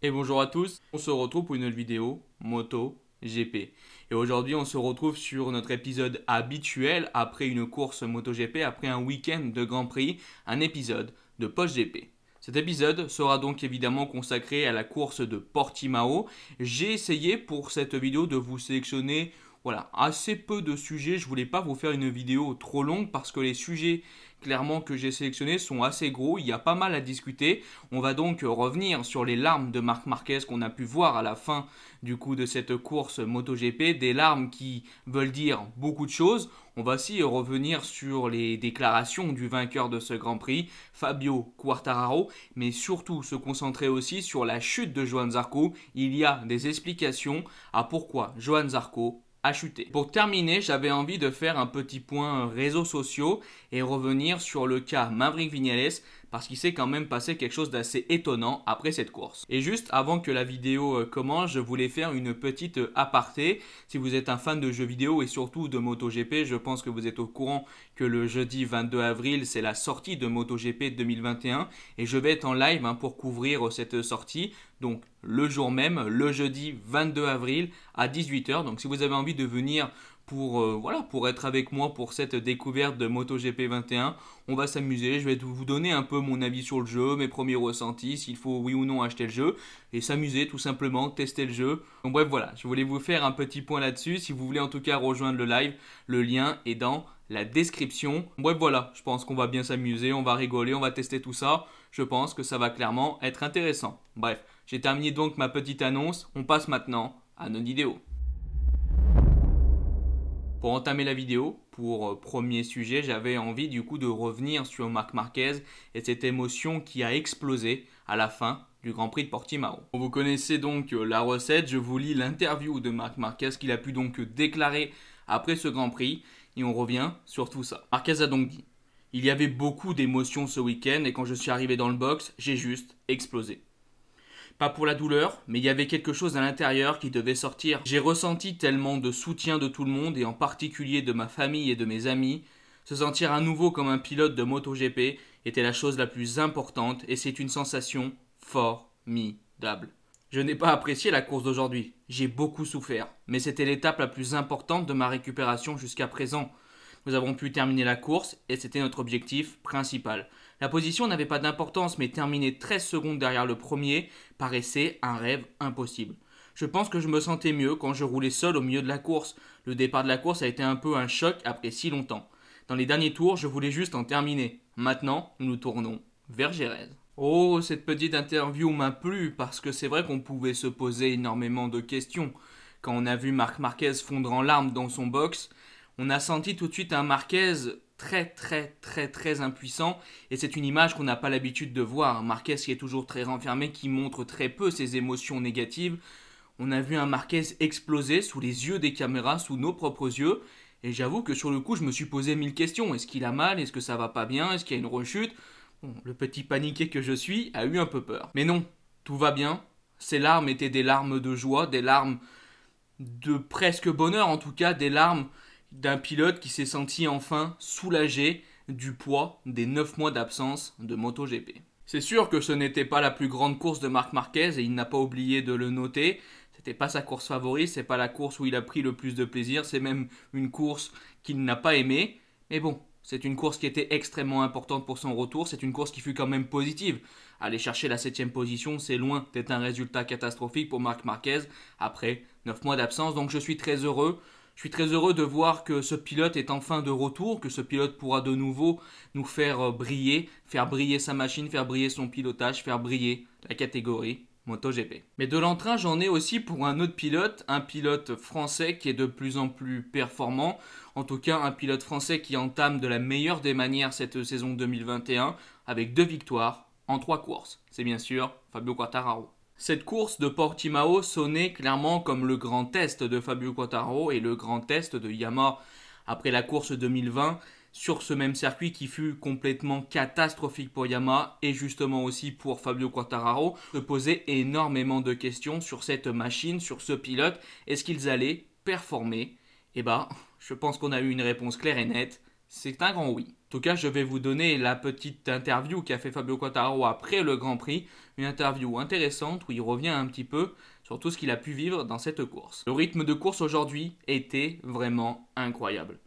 Et bonjour à tous, on se retrouve pour une autre vidéo moto GP. Et aujourd'hui on se retrouve sur notre épisode habituel après une course MotoGP, après un week-end de Grand Prix, un épisode de Post GP. Cet épisode sera donc évidemment consacré à la course de Portimao. J'ai essayé pour cette vidéo de vous sélectionner voilà, assez peu de sujets. Je voulais pas vous faire une vidéo trop longue parce que les sujets clairement que j'ai sélectionné, sont assez gros, il y a pas mal à discuter. On va donc revenir sur les larmes de Marc Marquez qu'on a pu voir à la fin du coup de cette course MotoGP, des larmes qui veulent dire beaucoup de choses. On va aussi revenir sur les déclarations du vainqueur de ce Grand Prix, Fabio Quartararo, mais surtout se concentrer aussi sur la chute de Joan Zarco. Il y a des explications à pourquoi Joan Zarco pour terminer, j'avais envie de faire un petit point euh, réseaux sociaux et revenir sur le cas Maverick Vignales parce qu'il s'est quand même passé quelque chose d'assez étonnant après cette course. Et juste avant que la vidéo euh, commence, je voulais faire une petite euh, aparté. Si vous êtes un fan de jeux vidéo et surtout de MotoGP, je pense que vous êtes au courant que le jeudi 22 avril, c'est la sortie de MotoGP 2021 et je vais être en live hein, pour couvrir euh, cette sortie. Donc le jour même, le jeudi 22 avril à 18h. Donc si vous avez envie de venir pour, euh, voilà, pour être avec moi pour cette découverte de MotoGP 21. On va s'amuser, je vais vous donner un peu mon avis sur le jeu, mes premiers ressentis, s'il faut oui ou non acheter le jeu, et s'amuser tout simplement, tester le jeu. Donc bref, voilà, je voulais vous faire un petit point là-dessus. Si vous voulez en tout cas rejoindre le live, le lien est dans la description. Bref, voilà, je pense qu'on va bien s'amuser, on va rigoler, on va tester tout ça. Je pense que ça va clairement être intéressant. Bref, j'ai terminé donc ma petite annonce, on passe maintenant à notre vidéo. Pour entamer la vidéo, pour euh, premier sujet, j'avais envie du coup de revenir sur Marc Marquez et cette émotion qui a explosé à la fin du Grand Prix de Portimao. Vous connaissez donc euh, la recette, je vous lis l'interview de Marc Marquez qu'il a pu donc euh, déclarer après ce Grand Prix et on revient sur tout ça. Marquez a donc dit Il y avait beaucoup d'émotions ce week-end et quand je suis arrivé dans le box, j'ai juste explosé. Pas pour la douleur, mais il y avait quelque chose à l'intérieur qui devait sortir. J'ai ressenti tellement de soutien de tout le monde, et en particulier de ma famille et de mes amis. Se sentir à nouveau comme un pilote de MotoGP était la chose la plus importante, et c'est une sensation formidable. Je n'ai pas apprécié la course d'aujourd'hui, j'ai beaucoup souffert, mais c'était l'étape la plus importante de ma récupération jusqu'à présent. Nous avons pu terminer la course et c'était notre objectif principal. La position n'avait pas d'importance, mais terminer 13 secondes derrière le premier paraissait un rêve impossible. Je pense que je me sentais mieux quand je roulais seul au milieu de la course. Le départ de la course a été un peu un choc après si longtemps. Dans les derniers tours, je voulais juste en terminer. Maintenant, nous tournons vers Gérèse. Oh, cette petite interview m'a plu parce que c'est vrai qu'on pouvait se poser énormément de questions. Quand on a vu Marc Marquez fondre en larmes dans son box, on a senti tout de suite un Marquez très très très très impuissant et c'est une image qu'on n'a pas l'habitude de voir. Marquez qui est toujours très renfermé, qui montre très peu ses émotions négatives. On a vu un Marquez exploser sous les yeux des caméras, sous nos propres yeux. Et j'avoue que sur le coup, je me suis posé mille questions. Est-ce qu'il a mal Est-ce que ça va pas bien Est-ce qu'il y a une rechute Le petit paniqué que je suis a eu un peu peur. Mais non, tout va bien. Ces larmes étaient des larmes de joie, des larmes de presque bonheur en tout cas, des larmes d'un pilote qui s'est senti enfin soulagé du poids des 9 mois d'absence de MotoGP. C'est sûr que ce n'était pas la plus grande course de Marc Marquez et il n'a pas oublié de le noter. C'était pas sa course favorite, c'est pas la course où il a pris le plus de plaisir, c'est même une course qu'il n'a pas aimée. Mais bon, c'est une course qui était extrêmement importante pour son retour, c'est une course qui fut quand même positive. Aller chercher la 7 position, c'est loin d'être un résultat catastrophique pour Marc Marquez après 9 mois d'absence, donc je suis très heureux je suis très heureux de voir que ce pilote est enfin de retour, que ce pilote pourra de nouveau nous faire euh, briller, faire briller sa machine, faire briller son pilotage, faire briller la catégorie. MotoGP. Mais de l'entrain, j'en ai aussi pour un autre pilote, un pilote français qui est de plus en plus performant, en tout cas un pilote français qui entame de la meilleure des manières cette saison 2021 avec deux victoires en trois courses. C'est bien sûr Fabio Quartararo. Cette course de Portimao sonnait clairement comme le grand test de Fabio Quattaro et le grand test de Yamaha après la course 2020 sur ce même circuit qui fut complètement catastrophique pour Yamaha et justement aussi pour Fabio Quartararo, se poser énormément de questions sur cette machine, sur ce pilote. Est-ce qu'ils allaient performer Eh ben, je pense qu'on a eu une réponse claire et nette. C'est un grand oui. En tout cas, je vais vous donner la petite interview qu'a fait Fabio Quattaro après le Grand Prix. Une interview intéressante où il revient un petit peu sur tout ce qu'il a pu vivre dans cette course. Le rythme de course aujourd'hui était vraiment incroyable.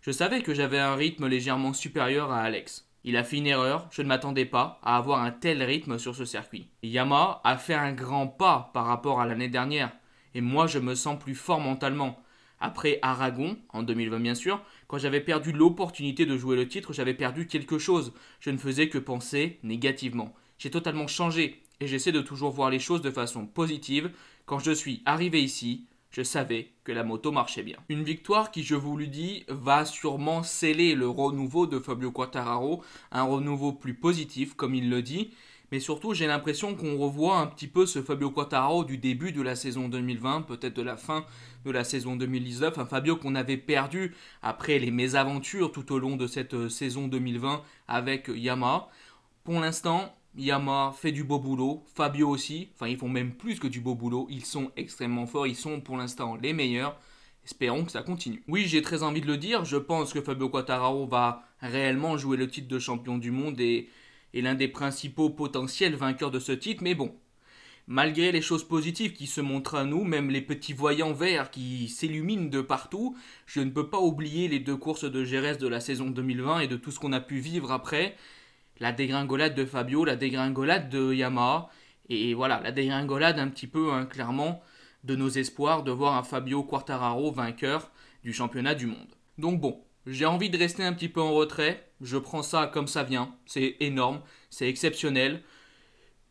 Je savais que j'avais un rythme légèrement supérieur à Alex. Il a fait une erreur, je ne m'attendais pas à avoir un tel rythme sur ce circuit. Yama a fait un grand pas par rapport à l'année dernière, et moi je me sens plus fort mentalement. Après Aragon, en 2020 bien sûr, quand j'avais perdu l'opportunité de jouer le titre, j'avais perdu quelque chose. Je ne faisais que penser négativement. J'ai totalement changé et j'essaie de toujours voir les choses de façon positive. Quand je suis arrivé ici, je savais que la moto marchait bien. Une victoire qui, je vous le dis, va sûrement sceller le renouveau de Fabio Quattararo. un renouveau plus positif comme il le dit, mais surtout, j'ai l'impression qu'on revoit un petit peu ce Fabio Quattaro du début de la saison 2020, peut-être de la fin de la saison 2019. Un Fabio qu'on avait perdu après les mésaventures tout au long de cette euh, saison 2020 avec Yama. Pour l'instant, Yama fait du beau boulot, Fabio aussi. Enfin, ils font même plus que du beau boulot. Ils sont extrêmement forts, ils sont pour l'instant les meilleurs. Espérons que ça continue. Oui, j'ai très envie de le dire. Je pense que Fabio Quattaro va réellement jouer le titre de champion du monde et est l'un des principaux potentiels vainqueurs de ce titre, mais bon. Malgré les choses positives qui se montrent à nous, même les petits voyants verts qui s'illuminent de partout, je ne peux pas oublier les deux courses de Gérès de la saison 2020 et de tout ce qu'on a pu vivre après. La dégringolade de Fabio, la dégringolade de Yamaha, et voilà, la dégringolade un petit peu, hein, clairement, de nos espoirs de voir un Fabio Quartararo vainqueur du championnat du monde. Donc bon, j'ai envie de rester un petit peu en retrait. Je prends ça comme ça vient. C'est énorme, c'est exceptionnel.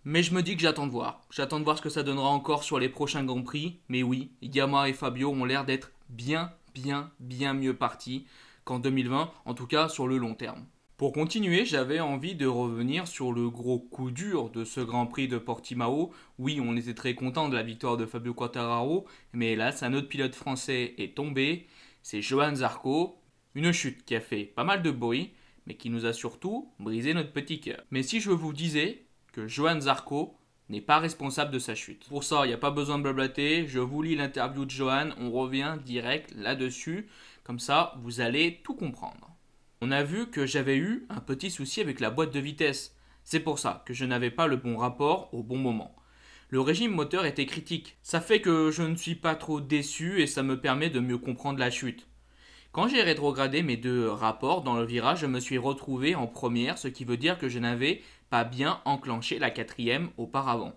Mais je me dis que j'attends de voir. J'attends de voir ce que ça donnera encore sur les prochains Grands Prix. Mais oui, Yama et Fabio ont l'air d'être bien, bien, bien mieux partis qu'en 2020, en tout cas sur le long terme. Pour continuer, j'avais envie de revenir sur le gros coup dur de ce Grand Prix de Portimao. Oui, on était très content de la victoire de Fabio Quattararo. mais hélas, un autre pilote français est tombé. C'est Johan Zarco, une chute qui a fait pas mal de bruit, mais qui nous a surtout brisé notre petit cœur. Mais si je vous disais que Johan Zarco n'est pas responsable de sa chute. Pour ça, il n'y a pas besoin de blablater, je vous lis l'interview de Johan, on revient direct là-dessus, comme ça vous allez tout comprendre. On a vu que j'avais eu un petit souci avec la boîte de vitesse, c'est pour ça que je n'avais pas le bon rapport au bon moment. Le régime moteur était critique, ça fait que je ne suis pas trop déçu et ça me permet de mieux comprendre la chute. Quand j'ai rétrogradé mes deux rapports dans le virage, je me suis retrouvé en première, ce qui veut dire que je n'avais pas bien enclenché la quatrième auparavant.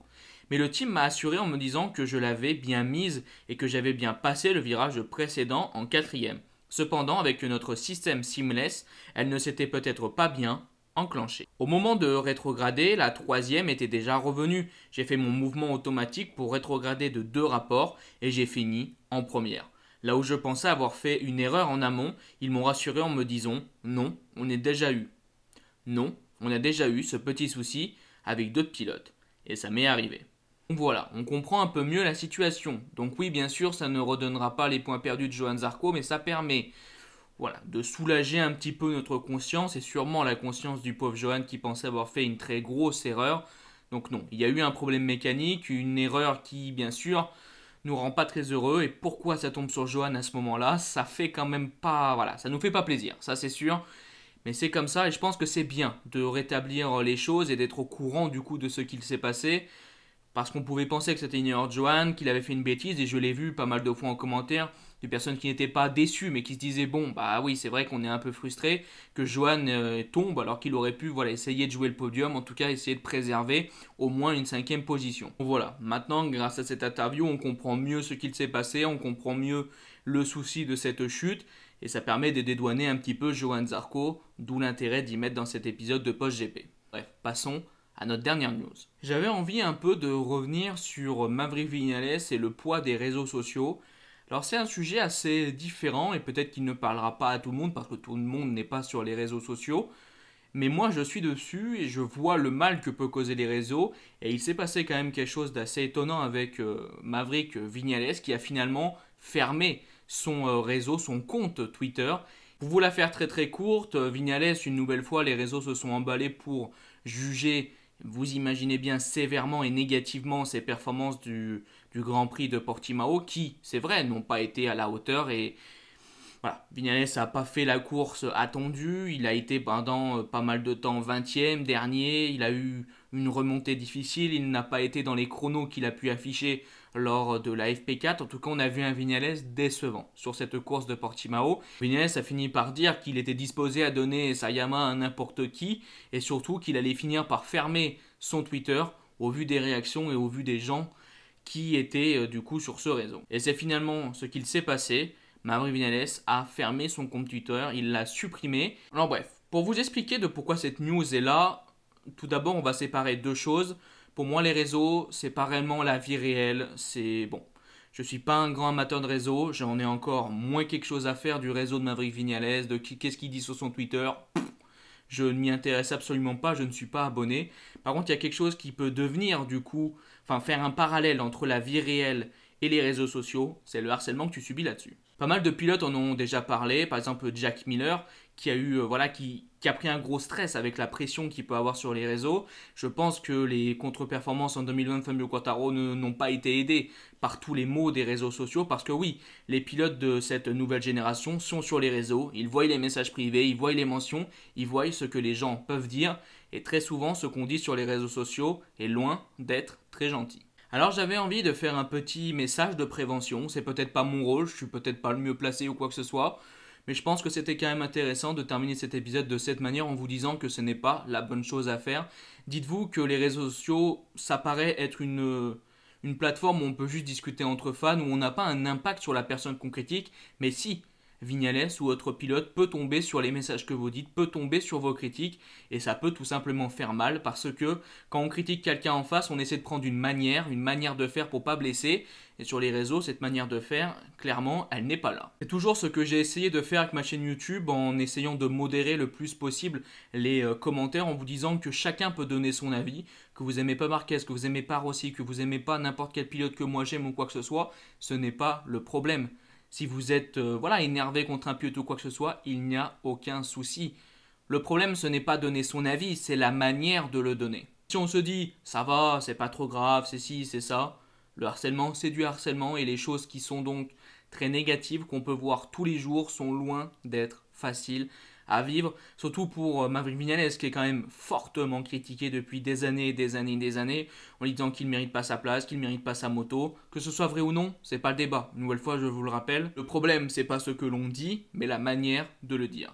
Mais le team m'a assuré en me disant que je l'avais bien mise et que j'avais bien passé le virage précédent en quatrième. Cependant, avec notre système seamless, elle ne s'était peut-être pas bien enclenchée. Au moment de rétrograder, la troisième était déjà revenue. J'ai fait mon mouvement automatique pour rétrograder de deux rapports et j'ai fini en première. Là où je pensais avoir fait une erreur en amont, ils m'ont rassuré en me disant Non, on est déjà eu. Non, on a déjà eu ce petit souci avec d'autres pilotes. Et ça m'est arrivé. Donc voilà, on comprend un peu mieux la situation. Donc oui, bien sûr, ça ne redonnera pas les points perdus de Johan Zarco, mais ça permet voilà, de soulager un petit peu notre conscience et sûrement la conscience du pauvre Johan qui pensait avoir fait une très grosse erreur. Donc non, il y a eu un problème mécanique, une erreur qui, bien sûr, nous rend pas très heureux et pourquoi ça tombe sur Johan à ce moment-là, ça fait quand même pas voilà, ça nous fait pas plaisir, ça c'est sûr. Mais c'est comme ça et je pense que c'est bien de rétablir les choses et d'être au courant du coup de ce qu'il s'est passé parce qu'on pouvait penser que c'était une erreur Johan, qu'il avait fait une bêtise et je l'ai vu pas mal de fois en commentaire des personnes qui n'étaient pas déçues, mais qui se disaient bon, bah oui, c'est vrai qu'on est un peu frustré que Johan euh, tombe alors qu'il aurait pu voilà, essayer de jouer le podium, en tout cas essayer de préserver au moins une cinquième position. voilà, maintenant, grâce à cette interview, on comprend mieux ce qu'il s'est passé, on comprend mieux le souci de cette chute et ça permet de dédouaner un petit peu Johan Zarco, d'où l'intérêt d'y mettre dans cet épisode de Post GP. Bref, passons à notre dernière news. J'avais envie un peu de revenir sur Maverick Vinales et le poids des réseaux sociaux alors c'est un sujet assez différent et peut-être qu'il ne parlera pas à tout le monde parce que tout le monde n'est pas sur les réseaux sociaux. Mais moi je suis dessus et je vois le mal que peuvent causer les réseaux. Et il s'est passé quand même quelque chose d'assez étonnant avec euh, Maverick Vignales qui a finalement fermé son euh, réseau, son compte Twitter. Pour vous la faire très très courte, euh, Vignales, une nouvelle fois, les réseaux se sont emballés pour juger vous imaginez bien sévèrement et négativement ces performances du, Grand Prix de Portimao qui, c'est vrai, n'ont pas été à la hauteur et voilà, Vinales n'a pas fait la course attendue, il a été pendant euh, pas mal de temps 20e, dernier, il a eu une remontée difficile, il n'a pas été dans les chronos qu'il a pu afficher lors de la FP4. En tout cas, on a vu un Vinales décevant sur cette course de Portimao. Vinales a fini par dire qu'il était disposé à donner sa Yamaha à n'importe qui et surtout qu'il allait finir par fermer son Twitter au vu des réactions et au vu des gens qui étaient euh, du coup sur ce réseau. Et c'est finalement ce qu'il s'est passé. Maverick Vinales a fermé son compte Twitter, il l'a supprimé. Alors bref, pour vous expliquer de pourquoi cette news est là, tout d'abord on va séparer deux choses. Pour moi, les réseaux, c'est pas réellement la vie réelle. C'est bon. Je suis pas un grand amateur de réseaux. J'en ai encore moins quelque chose à faire du réseau de Maverick Vignales, de qu'est-ce qu'il dit sur son Twitter. Je ne m'y intéresse absolument pas. Je ne suis pas abonné. Par contre, il y a quelque chose qui peut devenir du coup, enfin faire un parallèle entre la vie réelle et les réseaux sociaux. C'est le harcèlement que tu subis là-dessus. Pas mal de pilotes en ont déjà parlé. Par exemple, Jack Miller, qui a eu, euh, voilà, qui qui a pris un gros stress avec la pression qu'il peut avoir sur les réseaux. Je pense que les contre-performances en 2020 de Fabio Quattaro n'ont pas été aidées par tous les mots des réseaux sociaux parce que oui, les pilotes de cette nouvelle génération sont sur les réseaux, ils voient les messages privés, ils voient les mentions, ils voient ce que les gens peuvent dire et très souvent ce qu'on dit sur les réseaux sociaux est loin d'être très gentil. Alors j'avais envie de faire un petit message de prévention, c'est peut-être pas mon rôle, je suis peut-être pas le mieux placé ou quoi que ce soit. Mais je pense que c'était quand même intéressant de terminer cet épisode de cette manière en vous disant que ce n'est pas la bonne chose à faire. Dites-vous que les réseaux sociaux, ça paraît être une, une plateforme où on peut juste discuter entre fans, où on n'a pas un impact sur la personne qu'on critique, mais si, Vignales ou autre pilote peut tomber sur les messages que vous dites, peut tomber sur vos critiques, et ça peut tout simplement faire mal parce que quand on critique quelqu'un en face, on essaie de prendre une manière, une manière de faire pour pas blesser, et sur les réseaux, cette manière de faire, clairement, elle n'est pas là. C'est toujours ce que j'ai essayé de faire avec ma chaîne YouTube en essayant de modérer le plus possible les euh, commentaires en vous disant que chacun peut donner son avis, que vous aimez pas Marquez, que vous aimez pas Rossi, que vous aimez pas n'importe quel pilote que moi j'aime ou quoi que ce soit, ce n'est pas le problème. Si vous êtes euh, voilà énervé contre un pilote ou quoi que ce soit, il n'y a aucun souci. Le problème, ce n'est pas donner son avis, c'est la manière de le donner. Si on se dit ça va, c'est pas trop grave, c'est ci, c'est ça, le harcèlement, c'est du harcèlement et les choses qui sont donc très négatives qu'on peut voir tous les jours sont loin d'être faciles vivre, surtout pour euh, Maverick Vinales qui est quand même fortement critiqué depuis des années, et des années, et des années, en lui disant qu'il mérite pas sa place, qu'il mérite pas sa moto. Que ce soit vrai ou non, c'est pas le débat. Une nouvelle fois, je vous le rappelle, le problème c'est pas ce que l'on dit, mais la manière de le dire.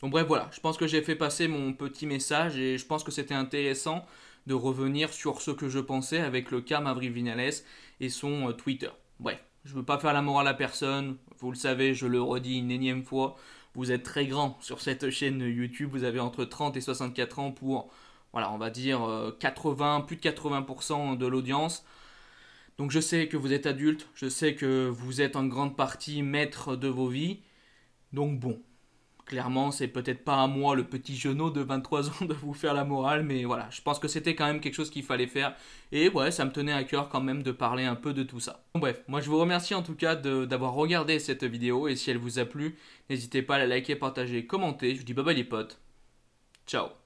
Donc bref, voilà, je pense que j'ai fait passer mon petit message et je pense que c'était intéressant de revenir sur ce que je pensais avec le cas Maverick Vinales et son euh, Twitter. Bref, je veux pas faire la morale à personne, vous le savez, je le redis une énième fois, vous êtes très grand sur cette chaîne YouTube, vous avez entre 30 et 64 ans pour, voilà, on va dire 80, euh, plus de 80% de l'audience. Donc je sais que vous êtes adulte, je sais que vous êtes en grande partie maître de vos vies. Donc bon, clairement, c'est peut-être pas à moi, le petit genou de 23 ans, de vous faire la morale, mais voilà, je pense que c'était quand même quelque chose qu'il fallait faire. Et ouais, ça me tenait à cœur quand même de parler un peu de tout ça. Bon, bref, moi je vous remercie en tout cas d'avoir regardé cette vidéo, et si elle vous a plu, n'hésitez pas à la liker, partager, commenter. Je vous dis bye bye les potes. Ciao